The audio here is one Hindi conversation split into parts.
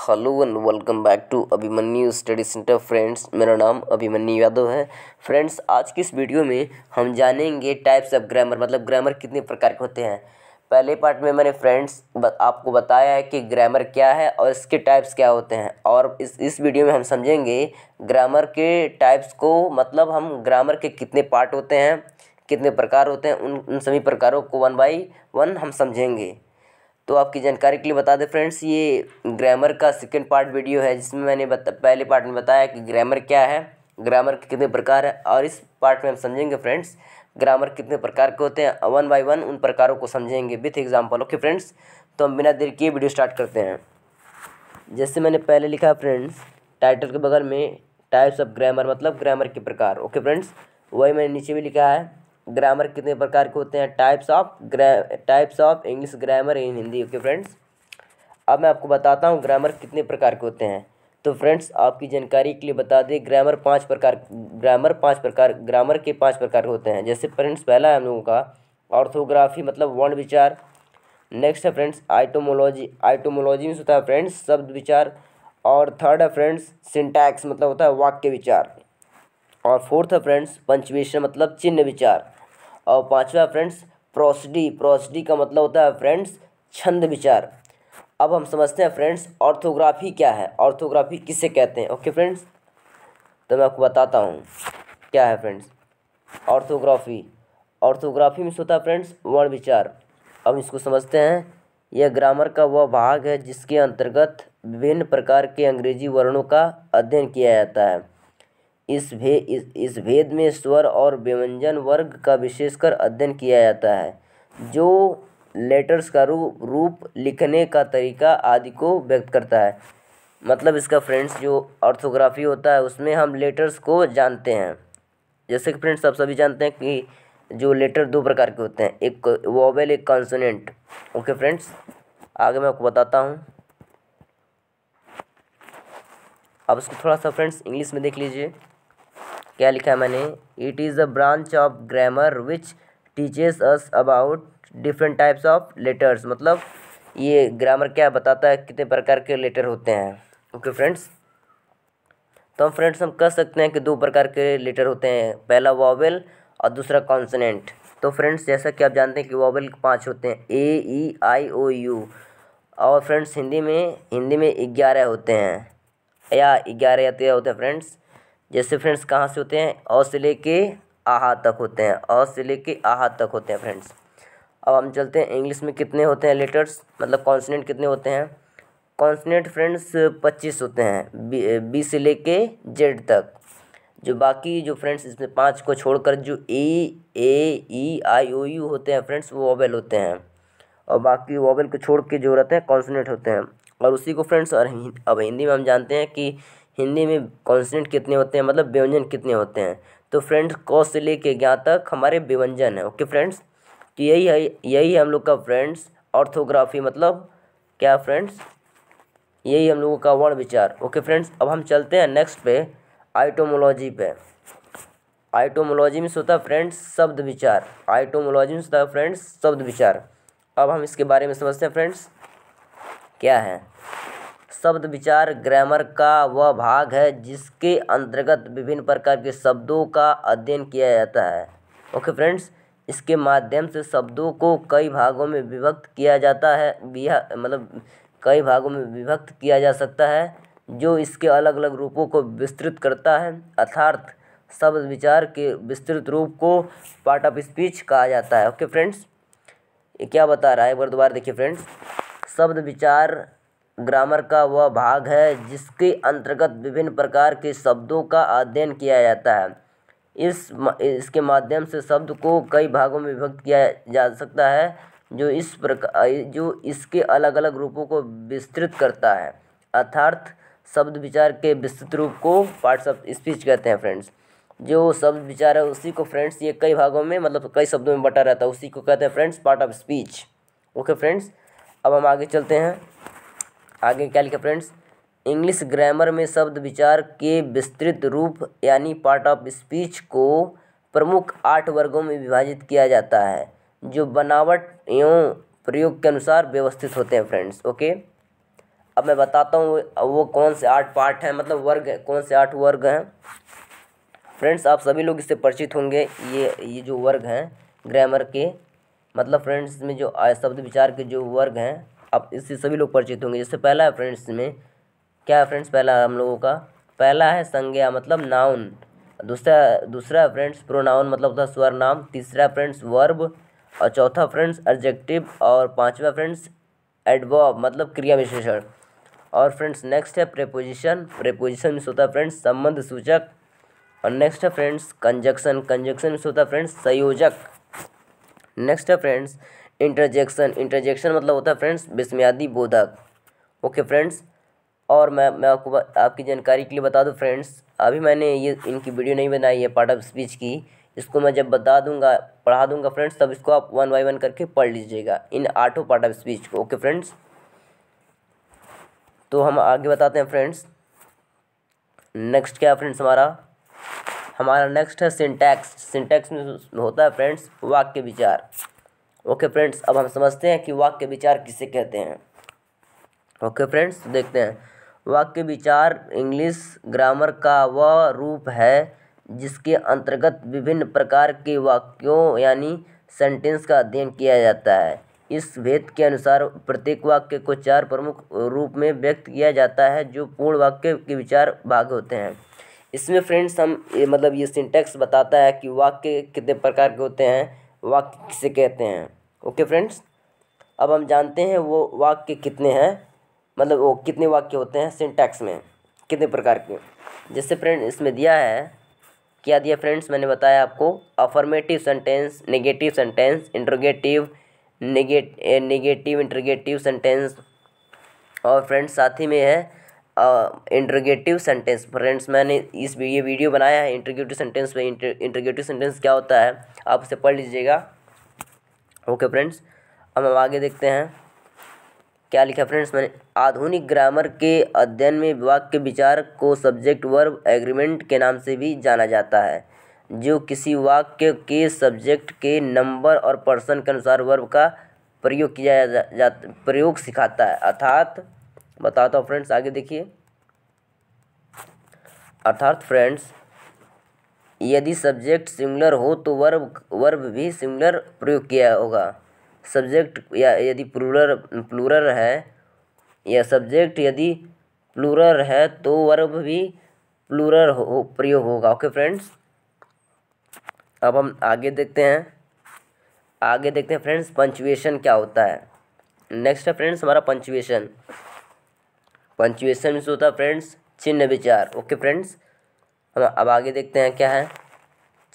hello and welcome back to Abhimanyu study centre friends मेरा नाम अभिमन्यु यादव है फ्रेंड्स आज की इस वीडियो में हम जानेंगे टाइप्स ऑफ ग्रामर मतलब ग्रामर कितने प्रकार के होते हैं पहले पार्ट में मैंने फ्रेंड्स आपको बताया है कि ग्रामर क्या है और इसके टाइप्स क्या होते हैं और इस इस वीडियो में हम समझेंगे ग्रामर के टाइप्स को मतलब हम ग्रामर के कितने पार्ट होते हैं कितने प्रकार होते हैं उन उन सभी प्रकारों को वन बाई वन हम समझेंगे तो आपकी जानकारी के लिए बता दें फ्रेंड्स ये ग्रामर का सेकेंड पार्ट वीडियो है जिसमें मैंने बता, पहले पार्ट में बताया कि ग्रामर क्या है ग्रामर के कितने प्रकार है और इस पार्ट में हम समझेंगे फ्रेंड्स ग्रामर कितने प्रकार के होते हैं वन बाई वन उन प्रकारों को समझेंगे विथ एग्जाम्पल ओके फ्रेंड्स तो हम बिना देर किए वीडियो स्टार्ट करते हैं जैसे मैंने पहले लिखा फ्रेंड्स टाइटल के बगल में टाइप्स ऑफ ग्रामर मतलब ग्रामर के प्रकार ओके फ्रेंड्स वही मैंने नीचे भी लिखा है ग्रामर कितने प्रकार के होते हैं types of grammar types of English grammar in Hindi okay friends अब मैं आपको बताता हूँ ग्रामर कितने प्रकार के होते हैं तो फ्रेंड्स आपकी जानकारी के लिए बता दें ग्रामर पांच प्रकार ग्रामर पांच प्रकार ग्रामर के पांच प्रकार होते हैं जैसे फ्रेंड्स पहला है हम लोगों का ऑर्थोग्राफी मतलब वर्ण विचार नेक्स्ट है फ्रेंड्स आइटोमोलॉजी आइटोमोलॉजी में होता है फ्रेंड्स शब्द विचार और थर्ड है फ्रेंड्स सिंटैक्स मतलब होता है वाक्य विचार और फोर्थ है फ्रेंड्स पंचवेशन मतलब चिन्ह विचार और पाँचवा फ्रेंड्स प्रोसडी प्रोसडी का मतलब होता है फ्रेंड्स छंद विचार अब हम समझते हैं फ्रेंड्स ऑर्थोग्राफी क्या है ऑर्थोग्राफी किसे कहते हैं ओके फ्रेंड्स तो मैं आपको बताता हूँ क्या है फ्रेंड्स ऑर्थोग्राफी ऑर्थोग्राफी में होता है फ्रेंड्स वर्ण विचार अब इसको समझते हैं यह ग्रामर का वह भाग है जिसके अंतर्गत विभिन्न प्रकार के अंग्रेजी वर्णों का अध्ययन किया जाता है इस भे इस भेद में स्वर और व्यंजन वर्ग का विशेषकर अध्ययन किया जाता है जो लेटर्स का रूप रूप लिखने का तरीका आदि को व्यक्त करता है मतलब इसका फ्रेंड्स जो ऑर्थोग्राफी होता है उसमें हम लेटर्स को जानते हैं जैसे कि फ्रेंड्स आप सभी जानते हैं कि जो लेटर दो प्रकार के होते हैं एक वोवेल एक कॉन्सोनेंट ओके फ्रेंड्स आगे मैं आपको बताता हूँ अब इसको थोड़ा सा फ्रेंड्स इंग्लिश में देख लीजिए क्या लिखा है मैंने it is a branch of grammar which teaches us about different types of letters मतलब ये ग्रामर क्या बताता है कितने प्रकार के लेटर होते हैं ओके okay, फ्रेंड्स तो हम फ्रेंड्स हम कह सकते हैं कि दो प्रकार के लेटर होते हैं पहला वॉवल और दूसरा कॉन्सनेंट तो फ्रेंड्स जैसा कि आप जानते हैं कि वॉवल पाँच होते हैं A E I O U और फ्रेंड्स हिंदी में हिंदी में ग्यारह होते हैं या ग्यारह या तेरह होते हैं फ्रेंड्स जैसे फ्रेंड्स कहाँ से होते हैं अ से लेके आहा तक होते हैं अ से लेके आहा तक होते हैं फ्रेंड्स अब हम चलते हैं इंग्लिश में कितने होते हैं लेटर्स मतलब कॉन्सनेंट कितने होते हैं कॉन्सनेंट फ्रेंड्स पच्चीस होते हैं बी बी से लेके जेड तक जो बाकी जो फ्रेंड्स इसमें पाँच को छोड़कर जो ई ए ई आई ओ यू होते हैं फ्रेंड्स वो ओवेल होते हैं और बाकी वॉबल को छोड़ के जो रहते हैं कॉन्सनेंट होते हैं और उसी को फ्रेंड्स और अब हिंदी में हम जानते हैं कि हिंदी में कॉन्सनेंट कितने होते हैं मतलब व्यंजन कितने होते हैं तो फ्रेंड्स क से लेके ज्ञा तक हमारे व्यंजन है ओके फ्रेंड्स तो यही है यही हम लोग का फ्रेंड्स ऑर्थोग्राफी मतलब क्या फ्रेंड्स यही हम लोगों का वर्ण विचार ओके फ्रेंड्स अब हम चलते हैं नेक्स्ट पे आइटोमोलॉजी पे आइटोमोलॉजी में सोता फ्रेंड्स शब्द विचार आइटोमोलॉजी में सोता फ्रेंड्स शब्द विचार अब हम इसके बारे में समझते हैं फ्रेंड्स क्या है शब्द विचार ग्रामर का वह भाग है जिसके अंतर्गत विभिन्न प्रकार के शब्दों का अध्ययन किया जाता है ओके फ्रेंड्स इसके माध्यम से शब्दों को कई भागों में विभक्त किया जाता है मतलब कई भागों में विभक्त किया जा सकता है जो इसके अलग अलग रूपों को विस्तृत करता है अर्थार्थ शब्द विचार के विस्तृत रूप को पार्ट ऑफ स्पीच कहा जाता है ओके फ्रेंड्स ये क्या बता रहा है एक बार दोबारा देखिए फ्रेंड्स शब्द विचार ग्रामर का वह भाग है जिसके अंतर्गत विभिन्न प्रकार के शब्दों का अध्ययन किया जाता है इस इसके माध्यम से शब्द को कई भागों में विभक्त किया जा सकता है जो इस प्रकार जो इसके अलग अलग रूपों को विस्तृत करता है अर्थार्थ शब्द विचार के विस्तृत रूप को पार्ट्स ऑफ स्पीच कहते हैं फ्रेंड्स जो शब्द विचार है उसी को फ्रेंड्स ये कई भागों में मतलब कई शब्दों में बटा रहता है उसी को कहते हैं friends part of speech okay friends अब हम आगे चलते हैं आगे क्या लिखा फ्रेंड्स इंग्लिश ग्रामर में शब्द विचार के विस्तृत रूप यानी पार्ट ऑफ स्पीच को प्रमुख आठ वर्गों में विभाजित किया जाता है जो बनावट एवं प्रयोग के अनुसार व्यवस्थित होते हैं फ्रेंड्स ओके अब मैं बताता हूँ वो कौन से आठ पार्ट हैं मतलब वर्ग है कौन से आठ वर्ग हैं फ्रेंड्स आप सभी लोग इससे परिचित होंगे ये ये जो वर्ग हैं ग्रामर के मतलब फ्रेंड्स में जो शब्द विचार के जो वर्ग हैं आप इससे सभी लोग परिचित होंगे जैसे पहला है फ्रेंड्स में क्या है फ्रेंड्स पहला हम लोगों का पहला है संज्ञा मतलब नाउन दूसरा दूसरा फ्रेंड्स प्रोनाउन मतलब होता है स्वर नाम तीसरा फ्रेंड्स वर्ब और चौथा फ्रेंड्स एडजेक्टिव और पांचवा फ्रेंड्स एडवर्ब मतलब क्रिया विशेषण और फ्रेंड्स नेक्स्ट है प्रेपोजिशन प्रेपोजिशन में सोता फ्रेंड्स संबंध सूचक और नेक्स्ट है फ्रेंड्स कंजक्शन कंजक्शन में सोता फ्रेंड्स संयोजक नेक्स्ट है फ्रेंड्स इंटरजेक्शन इंटरजेक्शन मतलब होता है फ्रेंड्स विस्मयादि बोधक ओके फ्रेंड्स और मैं मैं आपको आपकी जानकारी के लिए बता दूं फ्रेंड्स अभी मैंने ये इनकी वीडियो नहीं बनाई है पार्ट ऑफ स्पीच की इसको मैं जब बता दूंगा पढ़ा दूंगा फ्रेंड्स तब इसको आप वन बाई वन करके पढ़ लीजिएगा इन आठों पार्ट ऑफ स्पीच को ओके फ्रेंड्स तो हम आगे बताते हैं फ्रेंड्स नेक्स्ट क्या है फ्रेंड्स हमारा हमारा नेक्स्ट है सिंटैक्स सिंटैक्स में होता है फ्रेंड्स वाक्य विचार ओके फ्रेंड्स अब हम समझते हैं कि वाक्य विचार किसे कहते हैं ओके फ्रेंड्स तो देखते हैं वाक्य विचार इंग्लिश ग्रामर का वह रूप है जिसके अंतर्गत विभिन्न प्रकार के वाक्यों यानी सेंटेंस का अध्ययन किया जाता है इस भेद के अनुसार प्रत्येक वाक्य को चार प्रमुख रूप में व्यक्त किया जाता है जो पूर्ण वाक्य के विचार भाग होते हैं इसमें फ्रेंड्स हम ये मतलब ये सिंटेक्स बताता है कि वाक्य कितने प्रकार के होते हैं वाक्य किसे कहते हैं ओके फ्रेंड्स अब हम जानते हैं वो वाक्य कितने हैं मतलब वो कितने वाक्य होते हैं सिंटैक्स में कितने प्रकार के जैसे फ्रेंड इसमें दिया है क्या दिया फ्रेंड्स मैंने बताया आपको affirmative sentence negative sentence interrogative negative interrogative sentence और फ्रेंड्स साथ ही में है इंटरगेटिव सेंटेंस फ्रेंड्स मैंने इस ये वीडियो बनाया है इंटरगेटिव सेंटेंस में इंटरगेटिव सेंटेंस क्या होता है आप उसे पढ़ लीजिएगा ओके फ्रेंड्स अब हम आगे देखते हैं क्या लिखा फ्रेंड्स मैंने आधुनिक ग्रामर के अध्ययन में वाक्य विचार को सब्जेक्ट वर्ब एग्रीमेंट के नाम से भी जाना जाता है जो किसी वाक्य के सब्जेक्ट के नंबर और पर्सन के अनुसार वर्ब का प्रयोग किया जा, जा प्रयोग सिखाता है अर्थात बताता हूँ फ्रेंड्स आगे देखिए अर्थात फ्रेंड्स यदि सब्जेक्ट सिमिलर हो तो वर्ब वर्ब भी सिमिलर प्रयोग किया होगा सब्जेक्ट या यदि प्लूरल प्लूरल है या सब्जेक्ट यदि प्लूरल है तो वर्ब भी प्लूरल हो प्रयोग होगा ओके फ्रेंड्स अब हम आगे देखते हैं आगे देखते हैं फ्रेंड्स पंचुएशन क्या होता है नेक्स्ट है फ्रेंड्स हमारा पंचुएशन पंचुएशन में होता है फ्रेंड्स चिन्ह विचार ओके फ्रेंड्स हम अब आगे देखते हैं क्या है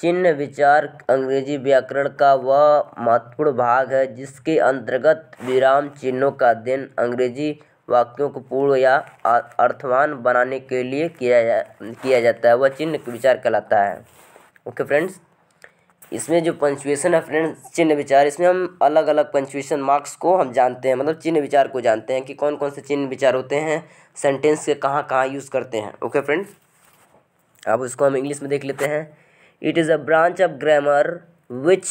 चिन्ह विचार अंग्रेजी व्याकरण का वह महत्वपूर्ण भाग है जिसके अंतर्गत विराम चिन्हों का अध्ययन अंग्रेजी वाक्यों को पूर्ण या अर्थवान बनाने के लिए किया जा, किया जाता है वह चिन्ह विचार कहलाता है ओके फ्रेंड्स इसमें जो पंचुएशन है फ्रेंड्स चिन्ह विचार इसमें हम अलग अलग पंचुएशन मार्क्स को हम जानते हैं मतलब चिन्ह विचार को जानते हैं कि कौन कौन से चिन्ह विचार होते हैं सेंटेंस के कहाँ कहाँ यूज़ करते हैं ओके फ्रेंड अब इसको हम इंग्लिश में देख लेते हैं it is a branch of grammar which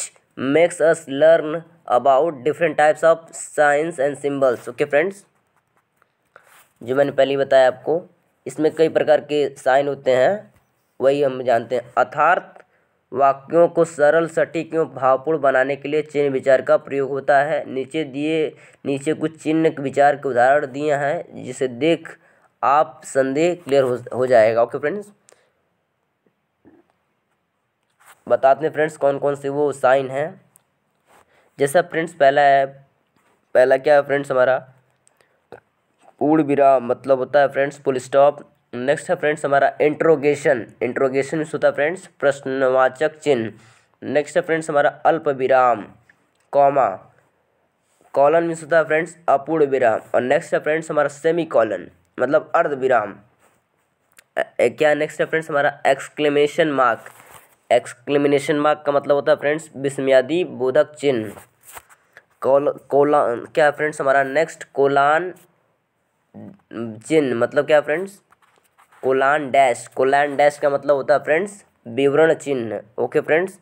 makes us learn about different types of signs and symbols okay friends जो मैंने पहले बताया आपको इसमें कई प्रकार के साइन होते हैं वही हम जानते हैं अर्थार्थ वाक्यों को सरल सटीक एवं भावपूर्ण बनाने के लिए चिन्ह विचार का प्रयोग होता है नीचे दिए नीचे कुछ चिन्ह विचार के उदाहरण दिए हैं जिसे देख आप संदेह क्लियर हो, हो जाएगा ओके फ्रेंड्स बताते हैं फ्रेंड्स कौन कौन से वो साइन हैं जैसा फ्रेंड्स पहला है पहला क्या है फ्रेंड्स हमारा पूर्ण विराम मतलब होता है फ्रेंड्स फुल स्टॉप नेक्स्ट है फ्रेंड्स हमारा इंट्रोगेशन इंट्रोगेशन में होता है फ्रेंड्स प्रश्नवाचक चिन्ह नेक्स्ट है फ्रेंड्स हमारा अल्प विराम कॉमा कॉलन में होता है फ्रेंड्स अपूर्ण विराम और नेक्स्ट है फ्रेंड्स हमारा सेमी कॉलन मतलब अर्ध विराम क्या नेक्स्ट है फ्रेंड्स हमारा एक्सक्लेमेशन मार्क एक्सक्लेमिनेशन मार्क का मतलब होता है फ्रेंड्स विस्मयादी बोधक चिन्ह कॉल कोलान क्या फ्रेंड्स हमारा नेक्स्ट कोलान चिन्ह मतलब क्या friends colon dash colon dash का मतलब होता है फ्रेंड्स विवरण चिन्ह ओके फ्रेंड्स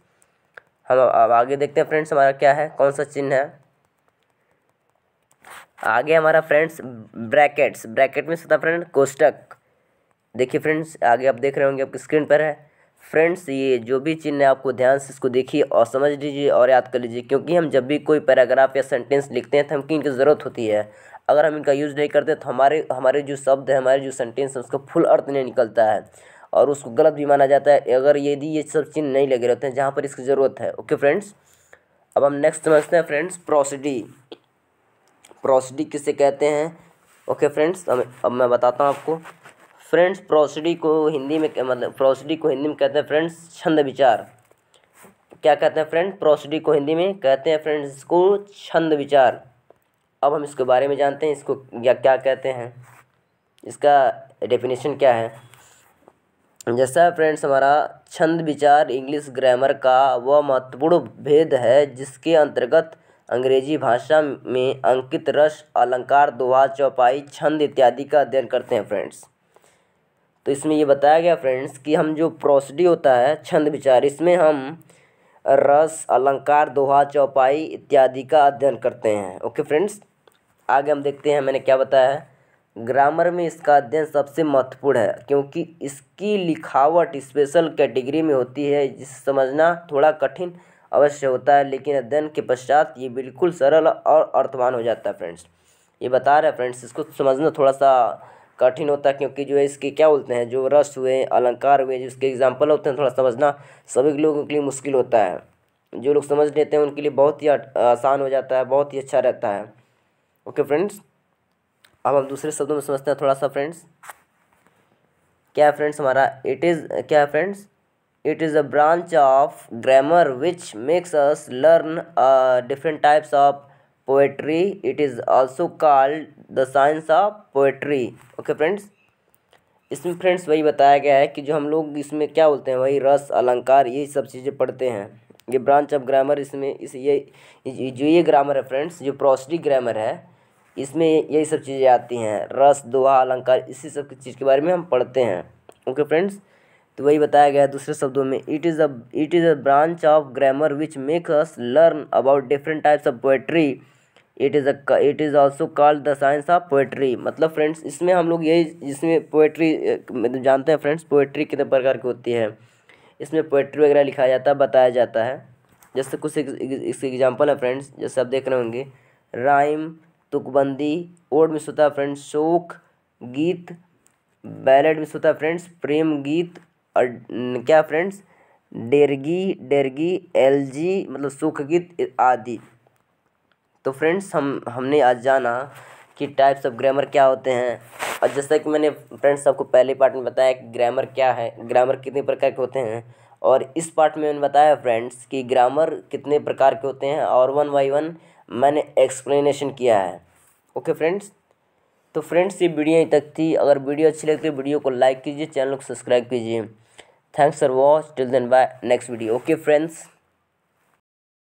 हम अब आगे देखते हैं फ्रेंड्स हमारा क्या है कौन सा चिन्ह है आगे हमारा फ्रेंड्स ब्रैकेट्स ब्रैकेट में होता फ्रेंड कोष्टक देखिए फ्रेंड्स आगे आप देख रहे होंगे आपकी स्क्रीन पर है फ्रेंड्स ये जो भी चिन्ह है आपको ध्यान से इसको देखिए और समझ लीजिए और याद कर लीजिए क्योंकि हम जब भी कोई पैराग्राफ या सेंटेंस लिखते हैं तो हमको इनकी ज़रूरत होती है अगर हम इनका यूज़ नहीं करते तो हमारे हमारे जो शब्द है हमारे जो सेंटेंस है उसका फुल अर्थ नहीं निकलता है और उसको गलत भी माना जाता है अगर यदि ये सब चिन्ह नहीं लगे रहते हैं जहाँ पर इसकी ज़रूरत है ओके फ्रेंड्स अब हम नेक्स्ट समझते हैं फ्रेंड्स प्रोसिडी प्रोसिडी किसे कहते हैं ओके फ्रेंड्स अब अब मैं बताता हूँ आपको फ्रेंड्स प्रोसिडी को हिंदी में मतलब प्रोसिडी को हिंदी में कहते हैं फ्रेंड्स छंद विचार क्या कहते हैं फ्रेंड प्रोसिडी को हिंदी में कहते हैं फ्रेंड्स को छंद विचार अब हम इसके बारे में जानते हैं इसको या क्या कहते हैं इसका डेफिनेशन क्या है जैसा फ्रेंड्स हमारा छंद विचार इंग्लिश ग्रामर का वह महत्वपूर्ण भेद है जिसके अंतर्गत अंग्रेजी भाषा में अंकित रस अलंकार दोहा चौपाई छंद इत्यादि का अध्ययन करते हैं फ्रेंड्स तो इसमें ये बताया गया फ्रेंड्स कि हम जो प्रोसडी होता है छंद विचार इसमें हम रस अलंकार दोहा चौपाई इत्यादि का अध्ययन करते हैं ओके फ्रेंड्स आगे हम देखते हैं मैंने क्या बताया है ग्रामर में इसका अध्ययन सबसे महत्वपूर्ण है क्योंकि इसकी लिखावट स्पेशल कैटेगरी में होती है जिसे समझना थोड़ा कठिन अवश्य होता है लेकिन अध्ययन के पश्चात ये बिल्कुल सरल और अर्थवान हो जाता है फ्रेंड्स ये बता रहे हैं फ्रेंड्स इसको समझना थोड़ा सा कठिन होता है क्योंकि जो है इसके क्या बोलते हैं जो रस हुए अलंकार हुए जिसके एग्जाम्पल होते हैं थोड़ा समझना सभी लोगों के लिए मुश्किल होता है जो लोग समझ लेते हैं उनके लिए बहुत ही आसान हो जाता है बहुत ही अच्छा रहता है ओके फ्रेंड्स अब हम दूसरे शब्दों में समझते हैं थोड़ा सा फ्रेंड्स क्या फ्रेंड्स हमारा इट इज़ क्या friends it is a branch of grammar which makes us learn different types of poetry it is also called the science of poetry okay friends इसमें फ्रेंड्स वही बताया गया है कि जो हम लोग इसमें क्या बोलते हैं वही रस अलंकार ये सब चीज़ें पढ़ते हैं ये ब्रांच ऑफ ग्रामर इसमें इस ये जो ये ग्रामर है फ्रेंड्स जो प्रोसडी ग्रामर है इसमें यही सब चीज़ें आती हैं रस दोहा अलंकार इसी सब की चीज़ के बारे में हम पढ़ते हैं ओके फ्रेंड्स तो वही बताया गया है दूसरे शब्दों में it is a it is a branch of grammar which make us learn about different types of poetry it is a it is also called the science of poetry मतलब फ्रेंड्स इसमें हम लोग यही इसमें पोएट्री मतलब जानते हैं फ्रेंड्स पोएट्री कितने प्रकार की होती है इसमें पोएट्री वगैरह लिखा जाता है बताया जाता है जैसे कुछ इसके एग्जाम्पल है फ्रेंड्स जैसे आप देख रहे होंगे राइम तुकबंदी ओड में सुता फ्रेंड्स शोक गीत बैलेट में सुता फ्रेंड्स प्रेम गीत और क्या फ्रेंड्स डेरगी डेरगी एलजी मतलब सुख गीत आदि तो फ्रेंड्स हम हमने आज जाना कि टाइप्स ऑफ ग्रामर क्या होते हैं और जैसा कि मैंने फ्रेंड्स आपको पहले पार्ट में बताया कि ग्रामर क्या है ग्रामर कितने प्रकार के होते हैं और इस पार्ट में मैंने बताया फ्रेंड्स कि ग्रामर कितने प्रकार के होते हैं और वन बाई वन मैंने एक्सप्लेनेशन किया है ओके फ्रेंड्स तो फ्रेंड्स ये वीडियो यहीं तक थी अगर वीडियो अच्छी लगती है तो वीडियो को लाइक कीजिए चैनल को सब्सक्राइब कीजिए thanks for watch till then bye next video okay friends